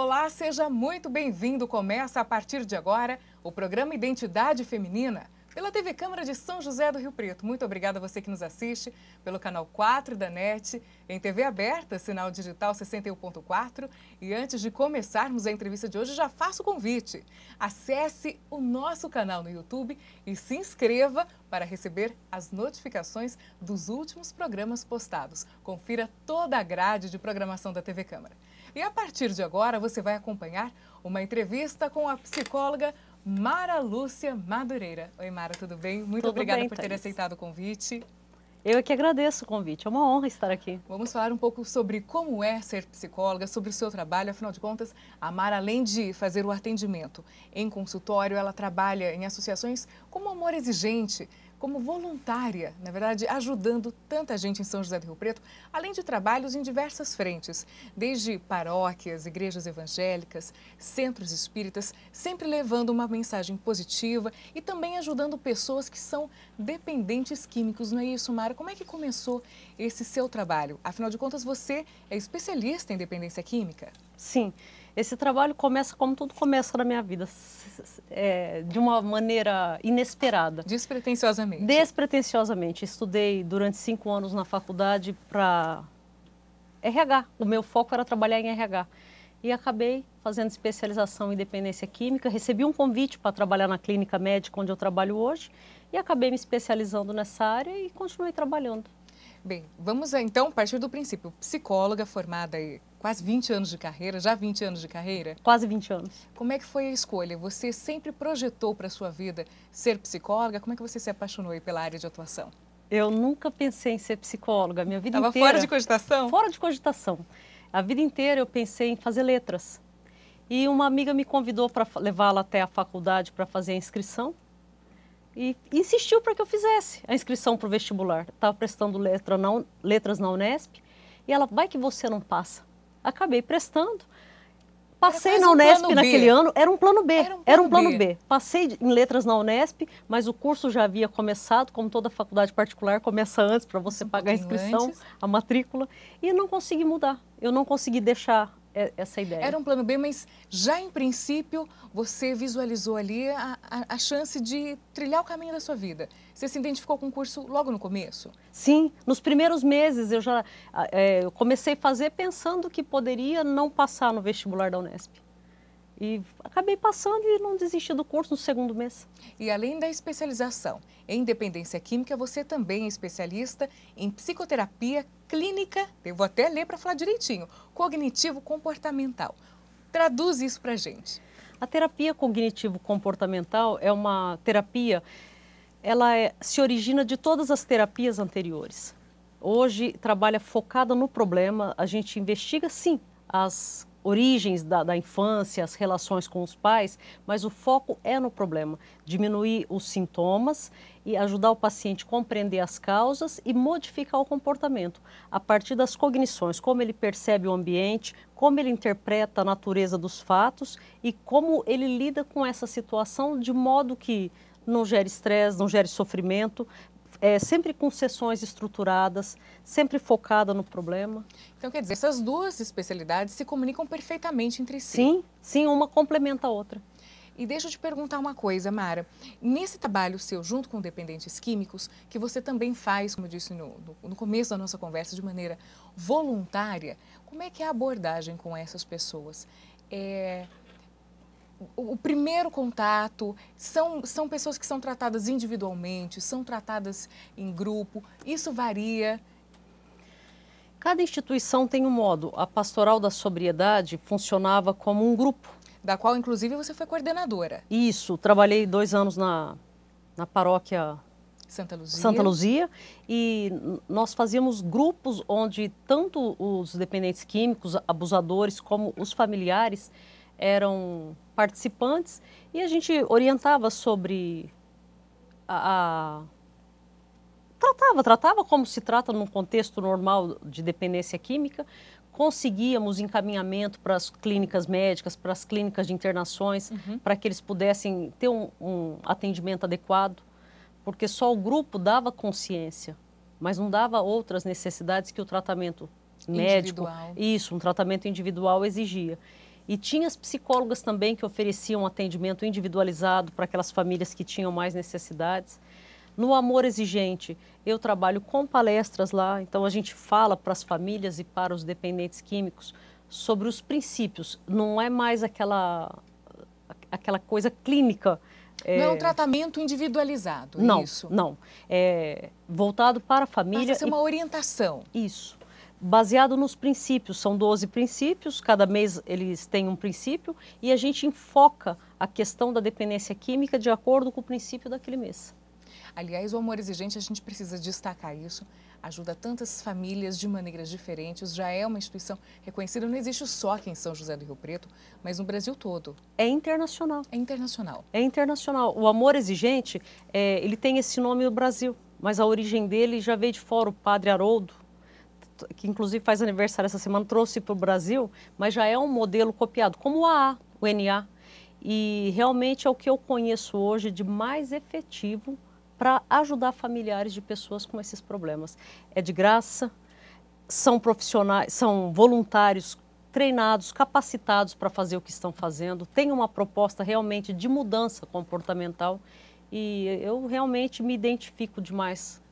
Olá, seja muito bem-vindo. Começa a partir de agora o programa Identidade Feminina pela TV Câmara de São José do Rio Preto. Muito obrigada a você que nos assiste pelo canal 4 da NET, em TV aberta, sinal digital 61.4. E antes de começarmos a entrevista de hoje, já faço o convite. Acesse o nosso canal no YouTube e se inscreva para receber as notificações dos últimos programas postados. Confira toda a grade de programação da TV Câmara. E a partir de agora você vai acompanhar uma entrevista com a psicóloga Mara Lúcia Madureira. Oi, Mara, tudo bem? Muito tudo obrigada bem, por ter Thaís. aceitado o convite. Eu é que agradeço o convite, é uma honra estar aqui. Vamos falar um pouco sobre como é ser psicóloga, sobre o seu trabalho. Afinal de contas, a Mara, além de fazer o atendimento em consultório, ela trabalha em associações como Amor Exigente, como voluntária, na verdade, ajudando tanta gente em São José do Rio Preto, além de trabalhos em diversas frentes, desde paróquias, igrejas evangélicas, centros espíritas, sempre levando uma mensagem positiva e também ajudando pessoas que são dependentes químicos, não é isso, Mara? Como é que começou esse seu trabalho? Afinal de contas, você é especialista em dependência química? Sim. Sim. Esse trabalho começa como tudo começa na minha vida, é, de uma maneira inesperada. Despretensiosamente. Despretensiosamente. Estudei durante cinco anos na faculdade para RH. O meu foco era trabalhar em RH. E acabei fazendo especialização em dependência química. Recebi um convite para trabalhar na clínica médica onde eu trabalho hoje. E acabei me especializando nessa área e continuei trabalhando. Bem, vamos então partir do princípio. Psicóloga formada Quase 20 anos de carreira, já 20 anos de carreira? Quase 20 anos. Como é que foi a escolha? Você sempre projetou para a sua vida ser psicóloga? Como é que você se apaixonou pela área de atuação? Eu nunca pensei em ser psicóloga, minha vida Tava inteira. fora de cogitação? Fora de cogitação. A vida inteira eu pensei em fazer letras. E uma amiga me convidou para levá-la até a faculdade para fazer a inscrição e insistiu para que eu fizesse a inscrição para o vestibular. Estava prestando letra na, letras na Unesp e ela, vai que você não passa acabei prestando. Passei na Unesp um naquele B. ano, era um plano B. Era um plano, era um plano B. B. Passei em letras na Unesp, mas o curso já havia começado, como toda faculdade particular, começa antes para você um pagar a inscrição, antes. a matrícula, e não consegui mudar. Eu não consegui deixar é, essa ideia. Era um plano B, mas já em princípio você visualizou ali a, a, a, chance de trilhar o caminho da sua vida. Você se identificou com o curso logo no começo? Sim, nos primeiros meses eu já ah, é, comecei a fazer pensando que poderia não passar no vestibular da Unesp. E acabei passando e não desisti do curso no segundo mês. E além da especialização em dependência química, você também é especialista em psicoterapia clínica, eu vou até ler para falar direitinho, cognitivo-comportamental. Traduz isso para gente. A terapia cognitivo-comportamental é uma terapia, ela é, se origina de todas as terapias anteriores. Hoje trabalha focada no problema, a gente investiga sim as origens da, da, infância, as relações com os pais, mas o foco é no problema. Diminuir os sintomas e ajudar o paciente a compreender as causas e modificar o comportamento a partir das cognições, como ele percebe o ambiente, como ele interpreta a natureza dos fatos e como ele lida com essa situação de modo que não gere estresse, não gere sofrimento, é, sempre com sessões estruturadas, sempre focada no problema. Então, quer dizer, essas duas especialidades se comunicam perfeitamente entre si. Sim, sim, uma complementa a outra. E deixa eu te perguntar uma coisa, Mara. Nesse trabalho seu, junto com dependentes químicos, que você também faz, como eu disse no, no, começo da nossa conversa, de maneira voluntária, como é que é a abordagem com essas pessoas? É, o primeiro contato, são, são pessoas que são tratadas individualmente, são tratadas em grupo, isso varia. Cada instituição tem um modo. A Pastoral da Sobriedade funcionava como um grupo. Da qual, inclusive, você foi coordenadora. Isso, trabalhei dois anos na, na paróquia Santa Luzia. Santa Luzia. E nós fazíamos grupos onde tanto os dependentes químicos, abusadores, como os familiares eram participantes e a gente orientava sobre a, a tratava, tratava como se trata num contexto normal de dependência química. Conseguíamos encaminhamento para as clínicas médicas, para as clínicas de internações, uhum. para que eles pudessem ter um, um, atendimento adequado, porque só o grupo dava consciência, mas não dava outras necessidades que o tratamento médico, individual. isso, um tratamento individual exigia. E tinha as psicólogas também que ofereciam atendimento individualizado para aquelas famílias que tinham mais necessidades. No Amor Exigente, eu trabalho com palestras lá, então a gente fala para as famílias e para os dependentes químicos sobre os princípios. Não é mais aquela, aquela coisa clínica. É, não é, um tratamento individualizado, é não, isso? Não, não. É voltado para a família. Passa a ser uma orientação. Isso baseado nos princípios. São 12 princípios, cada mês eles têm um princípio e a gente enfoca a questão da dependência química de acordo com o princípio daquele mês. Aliás, o amor exigente, a gente precisa destacar isso, ajuda tantas famílias de maneiras diferentes, já é uma instituição reconhecida, não existe só aqui em São José do Rio Preto, mas no Brasil todo. É internacional. É internacional. É internacional. O amor exigente, é, ele tem esse nome no Brasil, mas a origem dele já veio de fora, o padre Haroldo, que inclusive faz aniversário essa semana, trouxe para o Brasil, mas já é um modelo copiado, como o AA, o NA. E realmente é o que eu conheço hoje de mais efetivo para ajudar familiares de pessoas com esses problemas. É de graça, são profissionais, são voluntários treinados, capacitados para fazer o que estão fazendo, tem uma proposta realmente de mudança comportamental e eu realmente me identifico demais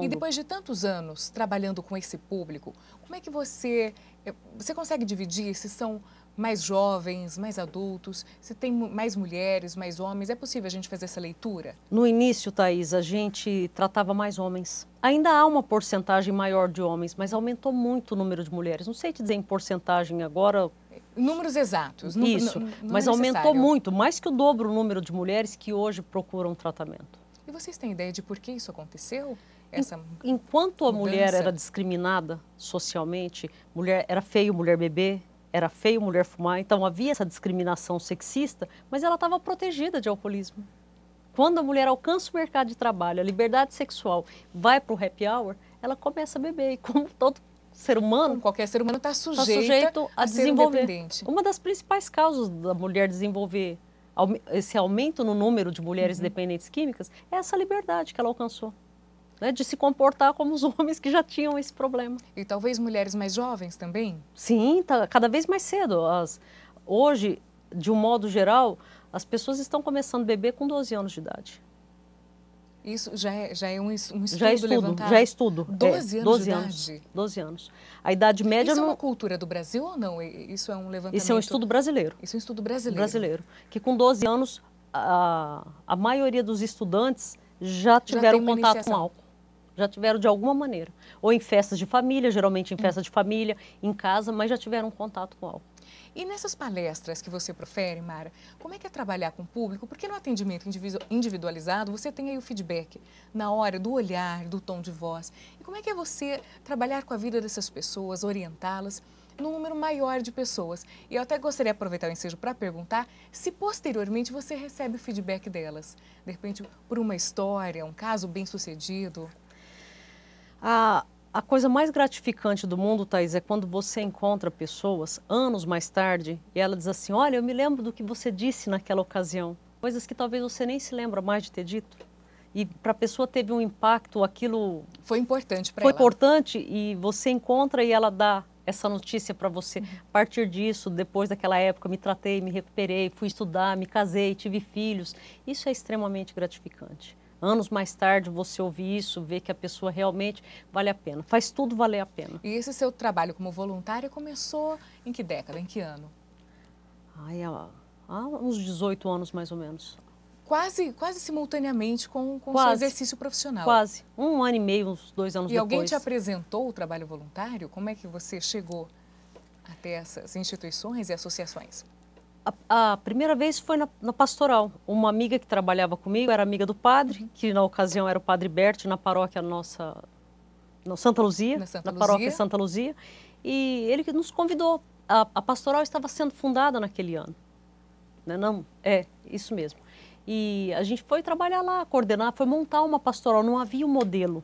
e depois de tantos anos trabalhando com esse público, como é que você eh, você consegue dividir se são mais jovens, mais adultos, se tem mais mulheres, mais homens? É possível a gente fazer essa leitura? No início, Thaís, a gente tratava mais homens. Ainda há uma porcentagem maior de homens, mas aumentou muito o número de mulheres. Não sei te dizer em porcentagem agora. Números exatos. Isso, não, não mas é aumentou muito, mais que o dobro o número de mulheres que hoje procuram tratamento. E vocês têm ideia de por que isso aconteceu? Essa... Enquanto a mudança. mulher era discriminada socialmente, mulher era feio, mulher bebê, era feio mulher fumar, então havia essa discriminação sexista, mas ela estava protegida de alcoolismo. Quando a mulher alcança o mercado de trabalho, a liberdade sexual, vai para o happy hour, ela começa a beber. E como todo ser humano. Qualquer ser humano está sujeito, tá, tá sujeito, a, a desenvolver. Uma das principais causas da mulher desenvolver esse aumento no número de mulheres uhum. dependentes químicas é essa liberdade que ela alcançou né, de se comportar como os homens que já tinham esse problema. E talvez mulheres mais jovens também? Sim, tá, cada vez mais cedo. As, hoje, de um modo geral, as pessoas estão começando a beber com 12 anos de idade. Isso já é, já é um, um estudo Já é estudo, levantado. já é estudo. 12 é, anos 12 de anos, idade? 12 anos. A idade média... Isso é não... é uma cultura do Brasil ou não? Isso é um levantamento... Isso é um estudo brasileiro. Isso é um estudo brasileiro. Brasileiro. Que com 12 anos, a, a maioria dos estudantes já tiveram já contato com álcool já tiveram de alguma maneira. Ou em festas de família, geralmente em hum. festa de família, em casa, mas já tiveram contato com álcool. E nessas palestras que você profere, Mara, como é que é trabalhar com o público? Porque no atendimento individualizado você tem aí o feedback na hora do olhar, do tom de voz. E como é que é você trabalhar com a vida dessas pessoas, orientá-las? num número maior de pessoas. E eu até gostaria de aproveitar o ensejo para perguntar se posteriormente você recebe o feedback delas, de repente por uma história, um caso bem sucedido. A, a coisa mais gratificante do mundo, Thaís, é quando você encontra pessoas anos mais tarde e ela diz assim: Olha, eu me lembro do que você disse naquela ocasião. Coisas que talvez você nem se lembra mais de ter dito. E para a pessoa teve um impacto, aquilo. Foi importante para ela. Foi importante e você encontra e ela dá essa notícia para você. Uhum. A partir disso, depois daquela época, me tratei, me recuperei, fui estudar, me casei, tive filhos. Isso é extremamente gratificante anos mais tarde você ouvir isso, ver que a pessoa realmente vale a pena. Faz tudo valer a pena. E esse seu trabalho como voluntária começou em que década, em que ano? Ai, há, há uns 18 anos mais ou menos. Quase, quase simultaneamente com, o seu exercício profissional. Quase. Um ano e meio, uns dois anos e depois. E alguém te apresentou o trabalho voluntário? Como é que você chegou até essas instituições e associações? a, a, primeira vez foi na, na, pastoral. Uma amiga que trabalhava comigo era amiga do padre, uhum. que na ocasião era o padre Bert, na paróquia nossa, no Santa Luzia, na, Santa na Luzia. paróquia Santa Luzia. E ele nos convidou. A, a, pastoral estava sendo fundada naquele ano. Não é, não? é, isso mesmo. E a gente foi trabalhar lá, coordenar, foi montar uma pastoral. Não havia um modelo.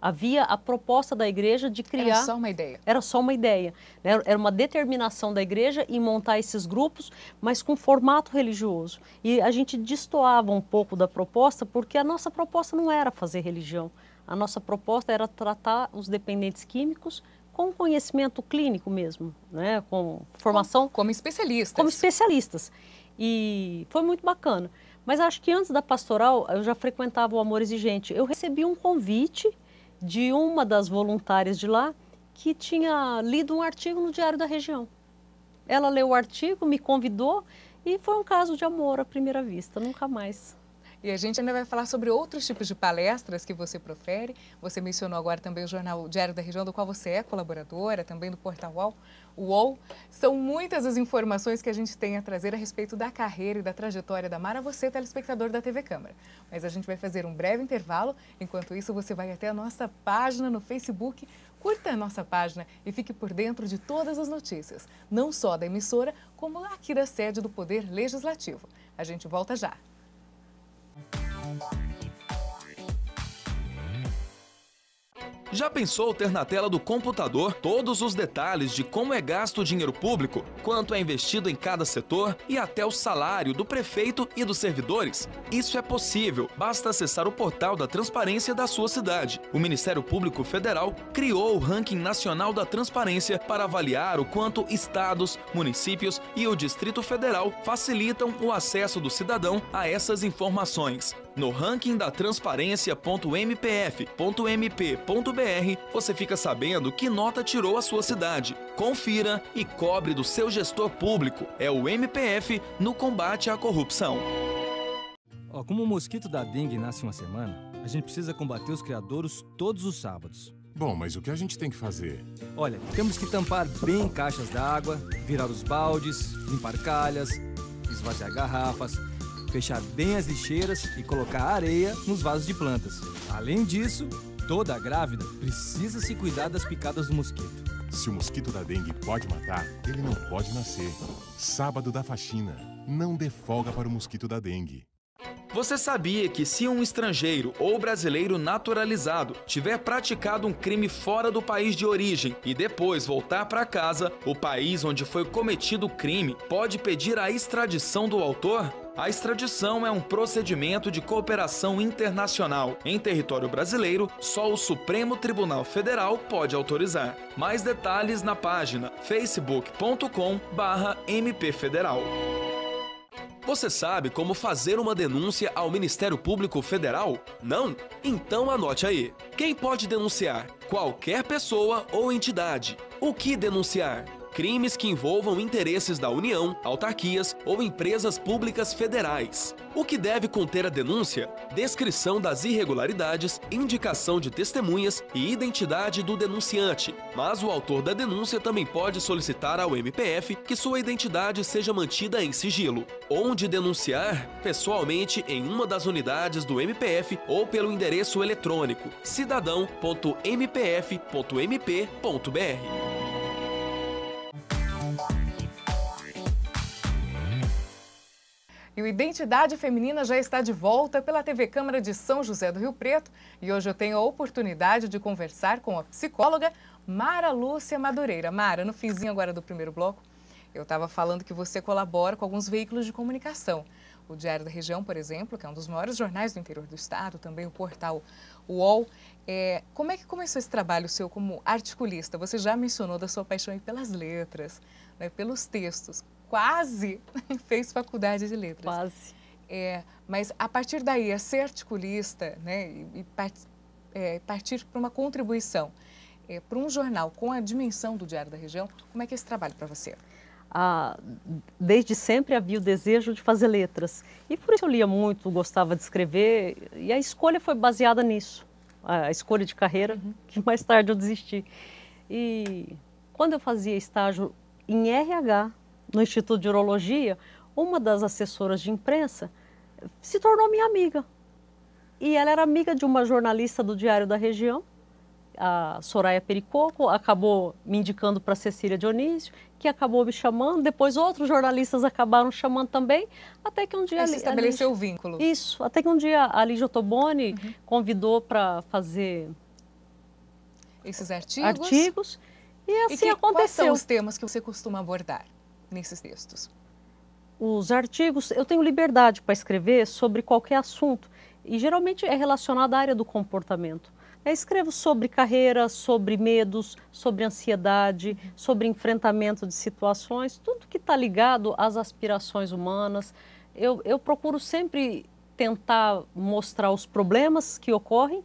Havia a proposta da igreja de criar. Era só uma ideia. Era só uma ideia. Né? Era uma determinação da igreja em montar esses grupos, mas com formato religioso. E a gente destoava um pouco da proposta, porque a nossa proposta não era fazer religião. A nossa proposta era tratar os dependentes químicos com conhecimento clínico mesmo, né? com formação. Como, como especialistas. Como especialistas. E foi muito bacana. Mas acho que antes da pastoral, eu já frequentava o Amor Exigente. Eu recebi um convite de uma das voluntárias de lá que tinha lido um artigo no Diário da Região. Ela leu o artigo, me convidou e foi um caso de amor à primeira vista, nunca mais. E a gente ainda vai falar sobre outros tipos de palestras que você profere. Você mencionou agora também o jornal Diário da Região, do qual você é colaboradora, também do Portal UOL. UOL. São muitas as informações que a gente tem a trazer a respeito da carreira e da trajetória da Mara, você, telespectador da TV Câmara. Mas a gente vai fazer um breve intervalo. Enquanto isso, você vai até a nossa página no Facebook. Curta a nossa página e fique por dentro de todas as notícias, não só da emissora, como aqui da sede do Poder Legislativo. A gente volta já. Música Já pensou ter na tela do computador todos os detalhes de como é gasto o dinheiro público, quanto é investido em cada setor e até o salário do prefeito e dos servidores? Isso é possível, basta acessar o portal da transparência da sua cidade. O Ministério Público Federal criou o Ranking Nacional da Transparência para avaliar o quanto estados, municípios e o Distrito Federal facilitam o acesso do cidadão a essas informações. No ranking da transparência.mpf.mp.br você fica sabendo que nota tirou a sua cidade. Confira e cobre do seu gestor público. É o MPF no combate à corrupção. como o mosquito da dengue nasce uma semana, a gente precisa combater os criadouros todos os sábados. Bom, mas o que a gente tem que fazer? Olha, temos que tampar bem caixas d'água, virar os baldes, limpar calhas, esvaziar garrafas fechar bem as lixeiras e colocar areia nos vasos de plantas. Além disso, toda grávida precisa se cuidar das picadas do mosquito. Se o mosquito da dengue pode matar, ele não pode nascer. Sábado da faxina. Não dê folga para o mosquito da dengue. Você sabia que se um estrangeiro ou brasileiro naturalizado tiver praticado um crime fora do país de origem e depois voltar para casa, o país onde foi cometido o crime pode pedir a extradição do autor? A extradição é um procedimento de cooperação internacional. Em território brasileiro, só o Supremo Tribunal Federal pode autorizar. Mais detalhes na página facebook.com/mpfederal. Você sabe como fazer uma denúncia ao Ministério Público Federal? Não? Então anote aí. Quem pode denunciar? Qualquer pessoa ou entidade. O que denunciar? crimes que envolvam interesses da União, autarquias ou empresas públicas federais. O que deve conter a denúncia? Descrição das irregularidades, indicação de testemunhas e identidade do denunciante. Mas o autor da denúncia também pode solicitar ao MPF que sua identidade seja mantida em sigilo. Onde denunciar? Pessoalmente em uma das unidades do MPF ou pelo endereço eletrônico cidadão.mpf.mp.br. E o Identidade Feminina já está de volta pela TV Câmara de São José do Rio Preto. E hoje eu tenho a oportunidade de conversar com a psicóloga Mara Lúcia Madureira. Mara, no finzinho agora do primeiro bloco, eu estava falando que você colabora com alguns veículos de comunicação. O Diário da Região, por exemplo, que é um dos maiores jornais do interior do estado, também o portal UOL. É, como é que começou esse trabalho seu como articulista? Você já mencionou da sua paixão pelas letras, né, pelos textos quase fez faculdade de letras. Quase. É, mas a partir daí, a ser articulista né, e, part, é, partir para uma contribuição é, para um jornal com a dimensão do Diário da Região, como é que é esse trabalho para você? Ah, desde sempre havia o desejo de fazer letras. E por isso eu lia muito, gostava de escrever, e a escolha foi baseada nisso. A escolha de carreira, uhum. que mais tarde eu desisti. E quando eu fazia estágio em RH, no Instituto de Urologia, uma das assessoras de imprensa se tornou minha amiga. E ela era amiga de uma jornalista do Diário da Região, a Soraya Pericoco, acabou me indicando para Cecília Dionísio, que acabou me chamando. Depois outros jornalistas acabaram chamando também, até que um dia... Aí se estabeleceu o vínculo. Isso, até que um dia a Lígia Toboni uhum. convidou para fazer... Esses artigos? Artigos. E assim e que, aconteceu. Quais são os temas que você costuma abordar? nesses textos? Os artigos, eu tenho liberdade para escrever sobre qualquer assunto e geralmente é relacionado à área do comportamento. Eu escrevo sobre carreira, sobre medos, sobre ansiedade, sobre enfrentamento de situações, tudo que está ligado às aspirações humanas. Eu, eu procuro sempre tentar mostrar os problemas que ocorrem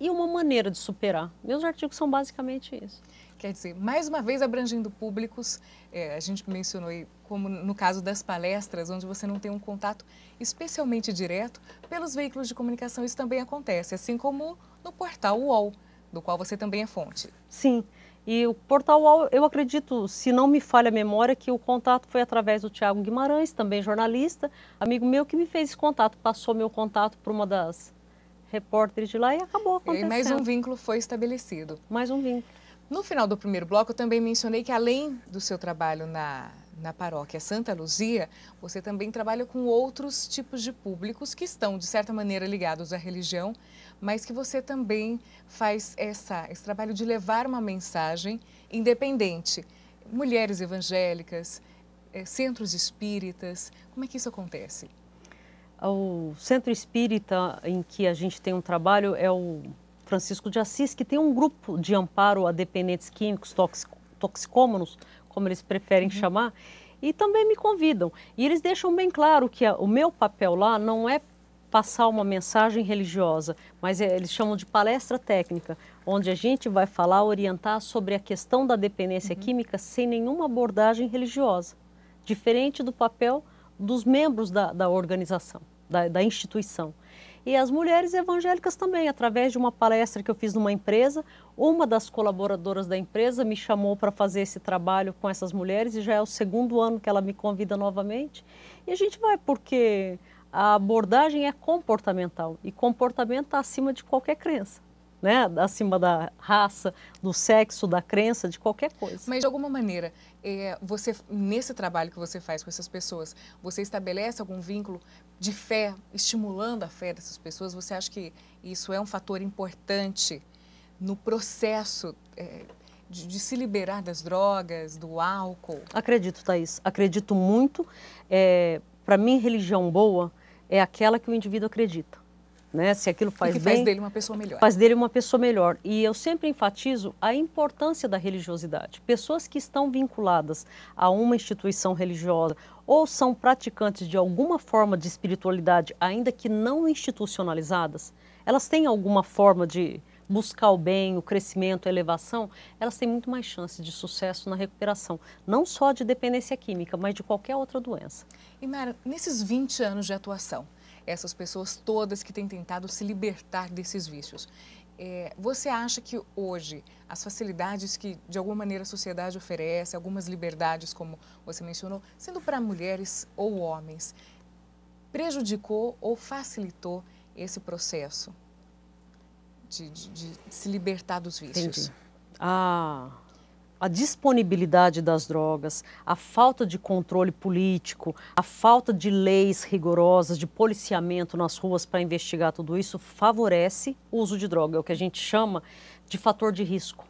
e uma maneira de superar. Meus artigos são basicamente isso. Quer dizer, mais uma vez abrangendo públicos, é, a gente mencionou aí, como no caso das palestras, onde você não tem um contato especialmente direto, pelos veículos de comunicação isso também acontece, assim como no portal UOL, do qual você também é fonte. Sim, e o portal UOL, eu acredito, se não me falha a memória, que o contato foi através do Tiago Guimarães, também jornalista, amigo meu que me fez esse contato, passou meu contato para uma das repórteres de lá e acabou acontecendo. E mais um vínculo foi estabelecido. Mais um vínculo. No final do primeiro bloco, eu também mencionei que além do seu trabalho na, na paróquia Santa Luzia, você também trabalha com outros tipos de públicos que estão, de certa maneira, ligados à religião, mas que você também faz essa, esse trabalho de levar uma mensagem independente. Mulheres evangélicas, eh, centros espíritas, como é que isso acontece? O centro espírita em que a gente tem um trabalho é o Francisco de Assis, que tem um grupo de amparo a dependentes químicos, toxicômanos, como eles preferem uhum. chamar, e também me convidam. E eles deixam bem claro que a, o meu papel lá não é passar uma mensagem religiosa, mas é, eles chamam de palestra técnica, onde a gente vai falar, orientar sobre a questão da dependência uhum. química sem nenhuma abordagem religiosa, diferente do papel dos membros da, da organização, da, da instituição. E as mulheres evangélicas também, através de uma palestra que eu fiz numa empresa, uma das colaboradoras da empresa me chamou para fazer esse trabalho com essas mulheres e já é o segundo ano que ela me convida novamente. E a gente vai porque a abordagem é comportamental e comportamento está acima de qualquer crença né, acima da raça, do sexo, da crença, de qualquer coisa. Mas de alguma maneira, é, você nesse trabalho que você faz com essas pessoas, você estabelece algum vínculo de fé, estimulando a fé dessas pessoas? Você acha que isso é um fator importante no processo é, de, de, se liberar das drogas, do álcool? Acredito, Thaís. Acredito muito. É, Para mim, religião boa é aquela que o indivíduo acredita né? Se aquilo faz e que bem, faz dele uma pessoa melhor. Faz dele uma pessoa melhor. E eu sempre enfatizo a importância da religiosidade. Pessoas que estão vinculadas a uma instituição religiosa ou são praticantes de alguma forma de espiritualidade, ainda que não institucionalizadas, elas têm alguma forma de buscar o bem, o crescimento, a elevação, elas têm muito mais chance de sucesso na recuperação, não só de dependência química, mas de qualquer outra doença. E Mara, nesses 20 anos de atuação, essas pessoas todas que têm tentado se libertar desses vícios. É, você acha que hoje as facilidades que de alguma maneira a sociedade oferece, algumas liberdades como você mencionou, sendo para mulheres ou homens, prejudicou ou facilitou esse processo de, de, de se libertar dos vícios? Entendi. Ah, a disponibilidade das drogas, a falta de controle político, a falta de leis rigorosas, de policiamento nas ruas para investigar tudo isso, favorece o uso de droga, é o que a gente chama de fator de risco.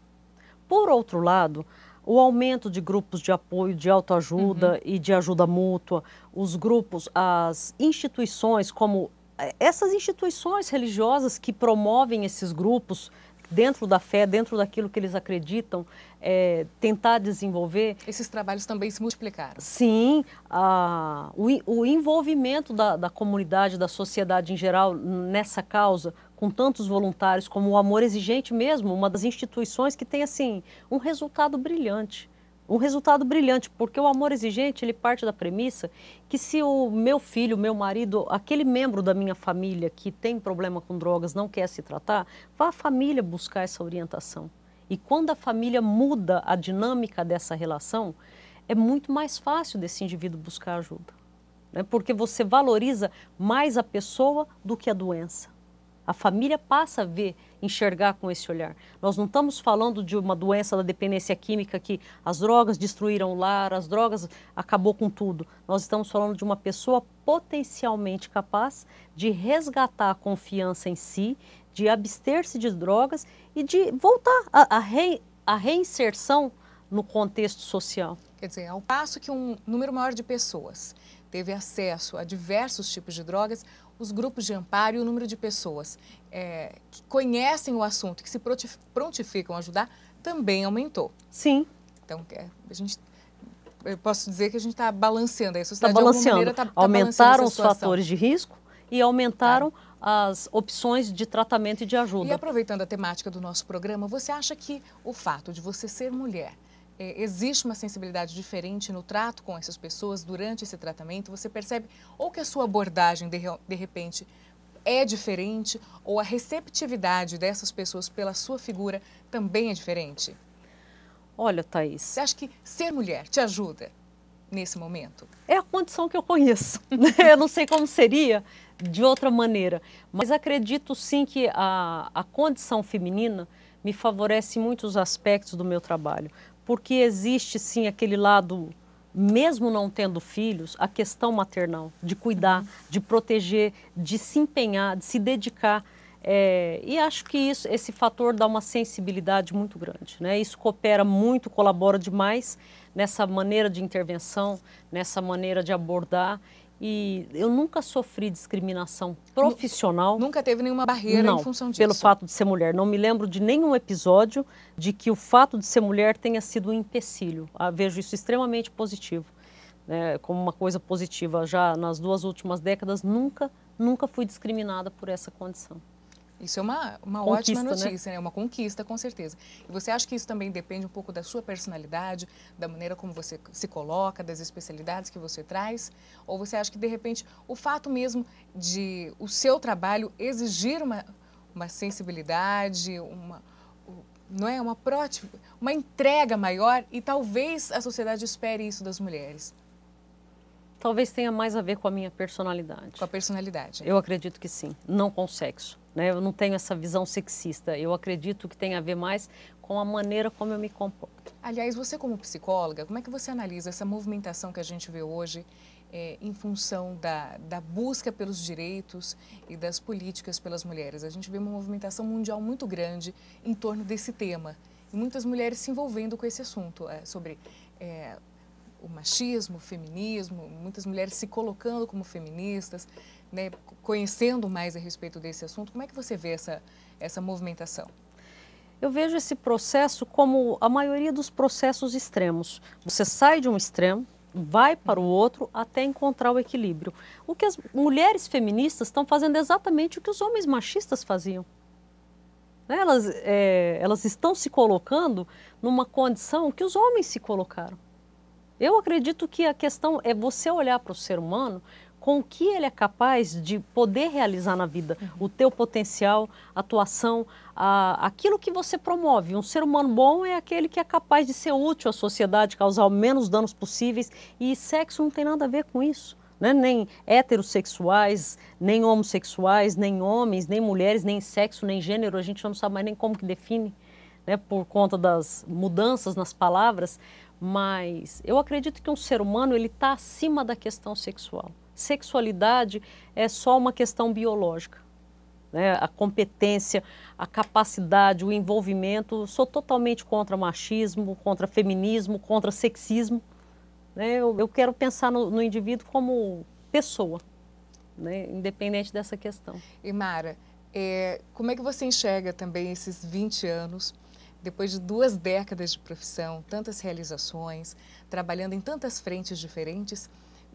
Por outro lado, o aumento de grupos de apoio, de autoajuda uhum. e de ajuda mútua, os grupos, as instituições como eh, essas instituições religiosas que promovem esses grupos dentro da fé, dentro daquilo que eles acreditam, é, tentar desenvolver. Esses trabalhos também se multiplicaram? Sim, a, o, o, envolvimento da, da comunidade, da sociedade em geral nessa causa, com tantos voluntários, como o Amor Exigente mesmo, uma das instituições que tem assim um resultado brilhante um resultado brilhante, porque o amor exigente ele parte da premissa que se o meu filho, meu marido, aquele membro da minha família que tem problema com drogas não quer se tratar, vá a família buscar essa orientação. E quando a família muda a dinâmica dessa relação, é muito mais fácil desse indivíduo buscar ajuda, né? porque você valoriza mais a pessoa do que a doença. A família passa a ver, enxergar com esse olhar. Nós não estamos falando de uma doença da dependência química que as drogas destruíram o lar, as drogas acabou com tudo. Nós estamos falando de uma pessoa potencialmente capaz de resgatar a confiança em si, de abster-se de drogas e de voltar à re, reinserção no contexto social. Quer dizer, ao passo que um número maior de pessoas teve acesso a diversos tipos de drogas, os grupos de amparo e o número de pessoas é, que conhecem o assunto, que se prontificam a ajudar, também aumentou. Sim. Então, é, a gente eu posso dizer que a gente está balanceando aí. Está balanceando. Maneira, tá, tá aumentaram os fatores de risco e aumentaram tá. as opções de tratamento e de ajuda. E aproveitando a temática do nosso programa, você acha que o fato de você ser mulher é, existe uma sensibilidade diferente no trato com essas pessoas durante esse tratamento? Você percebe ou que a sua abordagem, de, de repente, é diferente ou a receptividade dessas pessoas pela sua figura também é diferente? Olha, Thaís. Você acha que ser mulher te ajuda nesse momento? É a condição que eu conheço. Né? eu não sei como seria de outra maneira. Mas acredito sim que a, a condição feminina me favorece em muitos aspectos do meu trabalho porque existe sim aquele lado, mesmo não tendo filhos, a questão maternal, de cuidar, uhum. de proteger, de se empenhar, de se dedicar. É, e acho que isso, esse fator dá uma sensibilidade muito grande. Né? Isso coopera muito, colabora demais nessa maneira de intervenção, nessa maneira de abordar e eu nunca sofri discriminação profissional. Nunca teve nenhuma barreira não, em função disso. Pelo fato de ser mulher. Não me lembro de nenhum episódio de que o fato de ser mulher tenha sido um empecilho. Ah, vejo isso extremamente positivo, né, como uma coisa positiva. Já nas duas últimas décadas, nunca, nunca fui discriminada por essa condição. Isso é uma, uma ótima né? notícia, né? né? Uma conquista, com certeza. E você acha que isso também depende um pouco da sua personalidade, da maneira como você se coloca, das especialidades que você traz? Ou você acha que, de repente, o fato mesmo de o seu trabalho exigir uma, uma sensibilidade, uma, não é? uma, prótese, uma entrega maior e talvez a sociedade espere isso das mulheres? Talvez tenha mais a ver com a minha personalidade. Com a personalidade. Eu acredito que sim, não com o sexo. Né? Eu não tenho essa visão sexista. Eu acredito que tem a ver mais com a maneira como eu me comporto. Aliás, você como psicóloga, como é que você analisa essa movimentação que a gente vê hoje é, em função da, da, busca pelos direitos e das políticas pelas mulheres. A gente vê uma movimentação mundial muito grande em torno desse tema. E muitas mulheres se envolvendo com esse assunto, é, sobre é, o machismo, o feminismo, muitas mulheres se colocando como feministas, né, conhecendo mais a respeito desse assunto, como é que você vê essa, essa movimentação? Eu vejo esse processo como a maioria dos processos extremos. Você sai de um extremo, vai para o uhum. outro até encontrar o equilíbrio. O que as mulheres feministas estão fazendo é exatamente o que os homens machistas faziam. Né, elas, é, elas estão se colocando numa condição que os homens se colocaram. Eu acredito que a questão é você olhar para o ser humano com o que ele é capaz de poder realizar na vida, uhum. o teu potencial, atuação, a, aquilo que você promove. Um ser humano bom é aquele que é capaz de ser útil à sociedade, causar o menos danos possíveis e sexo não tem nada a ver com isso. Né? Nem heterossexuais, nem homossexuais, nem homens, nem mulheres, nem sexo, nem gênero, a gente não sabe mais nem como que define, né? por conta das mudanças nas palavras, mas eu acredito que um ser humano ele está acima da questão sexual sexualidade é só uma questão biológica. Né? A competência, a capacidade, o envolvimento. Sou totalmente contra machismo, contra feminismo, contra sexismo. Né? Eu, eu, quero pensar no, no indivíduo como pessoa, né? independente dessa questão. E Mara, é, como é que você enxerga também esses 20 anos? depois de duas décadas de profissão, tantas realizações, trabalhando em tantas frentes diferentes,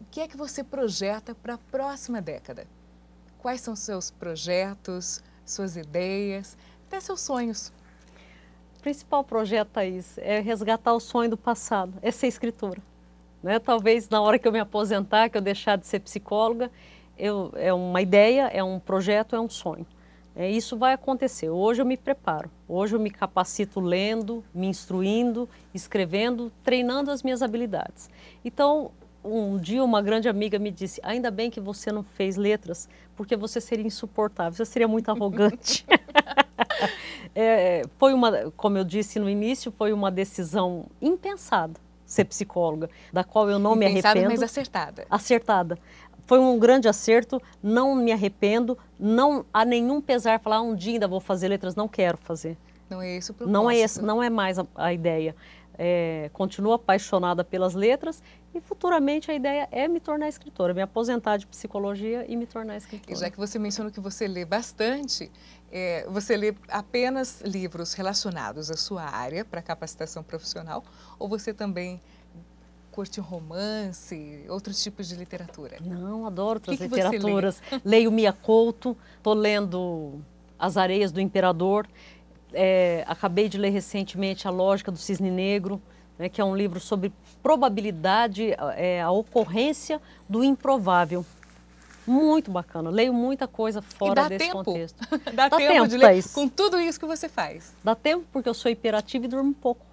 o que é que você projeta para a próxima década? Quais são seus projetos, suas ideias, até seus sonhos? O principal projeto, Thaís, é resgatar o sonho do passado, é ser escritora. Né? Talvez na hora que eu me aposentar, que eu deixar de ser psicóloga, eu, é uma ideia, é um projeto, é um sonho. É, isso vai acontecer. Hoje eu me preparo, hoje eu me capacito lendo, me instruindo, escrevendo, treinando as minhas habilidades. Então, um dia uma grande amiga me disse: ainda bem que você não fez letras, porque você seria insuportável, você seria muito arrogante. é, foi uma, como eu disse no início, foi uma decisão impensada ser psicóloga, da qual eu não impensada, me arrependo. Impensada, mas acertada. Acertada. Foi um grande acerto, não me arrependo, não há nenhum pesar falar ah, um dia ainda vou fazer letras, não quero fazer. Não é isso o propósito. Não é, esse, não é mais a, a ideia é, continuo apaixonada pelas letras e futuramente a ideia é me tornar escritora, me aposentar de psicologia e me tornar escritora. E já que você mencionou que você lê bastante, é, você lê apenas livros relacionados à sua área para capacitação profissional ou você também curte romance, outros tipos de literatura? Não, adoro outras que que literaturas. Leio Mia Couto, estou lendo As Areias do Imperador, é, acabei de ler recentemente A Lógica do Cisne Negro, né, que é um livro sobre probabilidade, é, a ocorrência do improvável. Muito bacana. Leio muita coisa fora desse tempo. contexto. dá, dá, tempo, tempo de ler com tudo isso que você faz. Dá tempo porque eu sou hiperativa e durmo um pouco.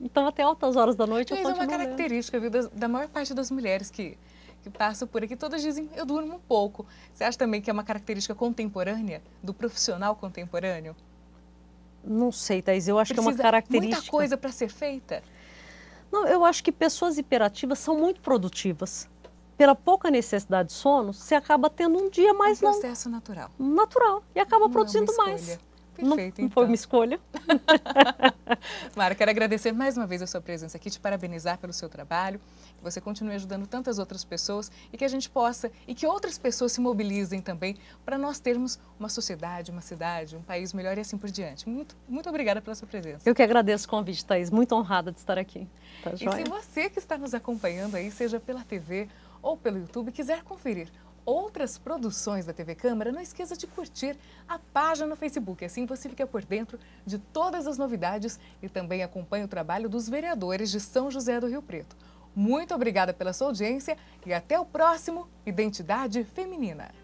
Então até altas horas da noite Mas eu continuo é uma característica viu, da, da maior parte das mulheres que que passam por aqui, todas dizem eu durmo um pouco. Você acha também que é uma característica contemporânea do profissional contemporâneo? Não sei, Thais. Eu acho Precisa que é uma característica. Muita coisa para ser feita. Não, eu acho que pessoas hiperativas são muito produtivas. Pela pouca necessidade de sono, você acaba tendo um dia mais é um longo. Processo natural. Natural. E acaba não é produzindo é mais. Perfeito, não, não foi então. uma escolha. Mara, quero agradecer mais uma vez a sua presença aqui, te parabenizar pelo seu trabalho, que você continue ajudando tantas outras pessoas e que a gente possa, e que outras pessoas se mobilizem também para nós termos uma sociedade, uma cidade, um país melhor e assim por diante. Muito, muito obrigada pela sua presença. Eu que agradeço o convite, Thaís. Muito honrada de estar aqui. Tá e se você que está nos acompanhando aí, seja pela TV ou pelo YouTube, quiser conferir outras produções da TV Câmara, não esqueça de curtir a página no Facebook. Assim você fica por dentro de todas as novidades e também acompanha o trabalho dos vereadores de São José do Rio Preto. Muito obrigada pela sua audiência e até o próximo Identidade Feminina.